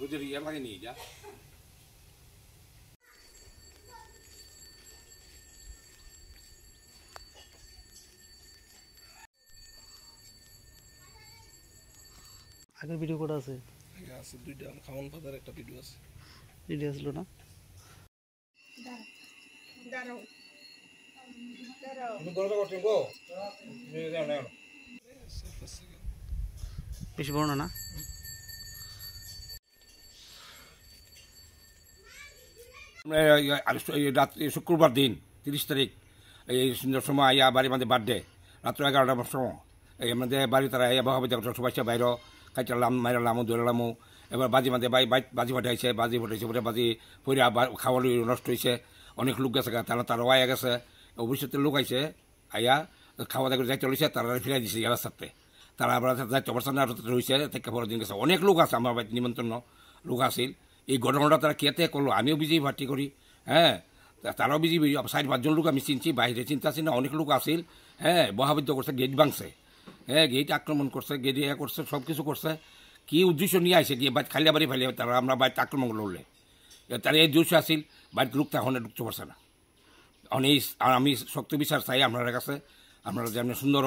রোদের ইয়ে লাগে নিয়ে আগের ভিডিও কটা আছে আছে দুইটা খাওয়ান পাতার একটা ভিডিও আছে ভিডিও আসলো না বেশি বড় না শুক্রবার দিন তিরিশ তারিখ এই সুন্দর সময় আইয়া বাড়ি আমাদের বার্থডে রাত্র এগারোটা সময় এই আমাদের বাড়ি তারা আইয়া বাবা দেখো সবাই সে বাইর কাইটালাম মাইরালামো দৌড়ালামো এবার বাজি মাঝে বাই বাজি ফাটাইছে বাজি ফাটাইছে পরে বাজি পরে খাওয়ালি নষ্ট হয়েছে অনেক লোক গেছে তারা তারা আয়া গেছে ভবিষ্যতে লোক আইছে আইয়া খাওয়া দাওয়া যাই যাইতে লইছে তারা ফিরাই দিছে এবার সাথে তারা আবার যাইতে অবস্থান রয়েছে থেকে পরের দিন গেছে অনেক লোক আছে আমার বাড়িতে নিমন্ত্রণ লোক আসিল এই ঘটনাটা তারা কেতে করলো আমিও বিজেপি ভাটি করি হ্যাঁ তারাও বিজেপি ষাট পাঁচজন লোক আমি চিনছি বাইরে চিন্তা চিনা অনেক লোক আসিল হ্যাঁ বহাবিদ্য করছে গেট ভাঙছে হ্যাঁ গেট আক্রমণ করছে গেট ইয়ে করছে সব কিছু করছে কী উদ্দেশ্য নিয়ে আসে গিয়ে বাড়ি খালি বাড়ি ফেলে তারা আমরা বাড়িতে আক্রমণ করলে তারা এই উদ্দেশ্য আসিল বাড়িতে লোক তখন ঢুকতে পারছে না অনেক আমি শক্ত বিচার চাই আপনার কাছে আপনারা যেমন সুন্দর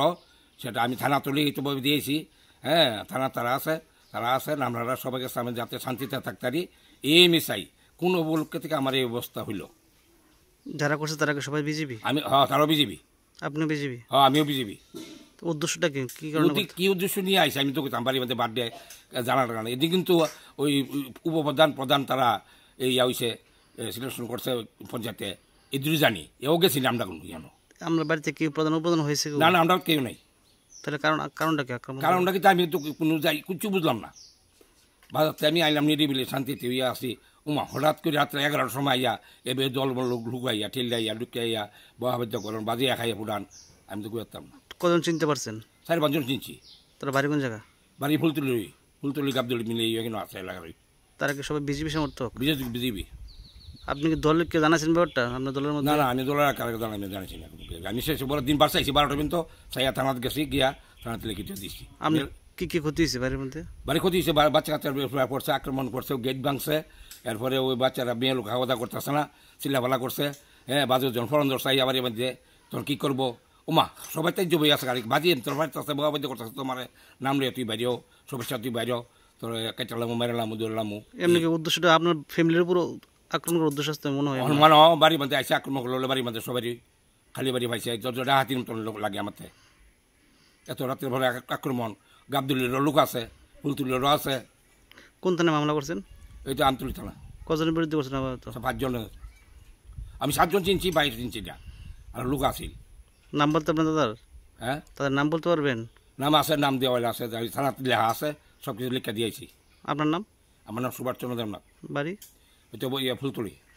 সেটা আমি থানা তুলে দিয়েছি হ্যাঁ থানা তারা আছে যারা আছেন আপনারা সবাইকে সামনে যাতে শান্তিতে থাকতারি এই মিশাই কোন অবলক্ষে থেকে আমার এই অবস্থা হইল যারা করছে তারা কি সবাই বিজেপি আমি হ্যাঁ তারাও বিজেপি আপনি বিজেপি হ্যাঁ আমিও বিজেপি উদ্দেশ্যটা কি কি কারণে কি উদ্দেশ্য নিয়ে আইসি আমি তো করতাম বাড়ির মধ্যে বার্থডে জানার কারণে এদিকে কিন্তু ওই উপপ্রধান প্রধান তারা এই হইছে সিলেকশন করছে পঞ্চায়েতে এদিকে জানি এও গেছি আমরা কোনো জানো আমরা বাড়িতে কি প্রধান উপাদান হয়েছে না না আমরা কেউ নাই তাহলে কারণ কারণটা কি আক্রমণ কারণটা কি আমি তো কোনো যাই কিছু বুঝলাম না বাজারতে আমি আইলাম নিরিবিলি শান্তিতে ইয়ে আসি উমা হঠাৎ করে রাত্রে এগারোটার সময় আইয়া এবে লোক ঢুকাইয়া ঠেলাইয়া ঢুকাইয়া বহাবাদ্য করেন বাজিয়া খাইয়া ফুটান আমি তো করতাম না কজন চিনতে পারছেন চার পাঁচজন চিনছি তারা বাড়ি কোন জায়গা বাড়ি ফুলতুলি ফুলতুলি গাবদুলি মিলে এখানে আছে রই তারা কি সবাই বিজেপি সমর্থক বিজেপি বিজেপি আপনি কি দলকে জানাছেন ব্যাপারটা আপনার দলের মধ্যে না না আমি দলের কারণে জানাইছি না গানি সে বলে দিন বার চাইছি বারোটা পর্যন্ত সাইয়া থানাত গেছি গিয়া থানাতে লিখিতে দিছি আমি কি কি ক্ষতি হয়েছে বাড়ির মধ্যে বাড়ি ক্ষতি হয়েছে বাচ্চা কাচ্চা করছে আক্রমণ করছে গেট ভাঙছে এরপরে ওই বাচ্চারা মেয়ে লোক খাওয়া দাওয়া করতেছে না চিল্লাফালা করছে হ্যাঁ বাজে জন ফলন ধরছে আবার এবার দিয়ে তখন কী করবো ওমা সবাই তাই জবে আছে গাড়ি বাজিয়ে তোর বাড়িতে আছে বাবা বাজি করতেছে তোমার নাম লিয়ে তুই বাইরেও শুভেচ্ছা তুই বাইরেও তোর কেটালামো মেরালামো দৌড়লামো এমনি উদ্দেশ্যটা আপনার ফ্যামিলির উপর আক্রমণ করার উদ্দেশ্য মনে হয় মানে বাড়ির মধ্যে আসে আক্রমণ করলো বাড়ির মধ্যে সবারই খালি বাড়ি ভাইছে হাতির মতন লোক লাগে আমাতে এত রাতের ভরে আক্রমণ গাবদুলিরও লোক আছে ফুলতুলিরও আছে কোন থানায় মামলা করছেন এই তো আন্তরিক থানা কজনের বিরুদ্ধে করছেন আচ্ছা, পাঁচজন আমি সাতজন চিনছি বাইরে চিনছি না আর লোক আছিল নাম বলতে পারবেন দাদার হ্যাঁ তাদের নাম বলতে পারবেন নাম আছে নাম দেওয়া আছে থানা লেখা আছে সব কিছু লিখে দিয়েছি আপনার নাম আমার নাম সুভাষ চন্দ্র দেবনাথ বাড়ি ওই তো ফুলতুলি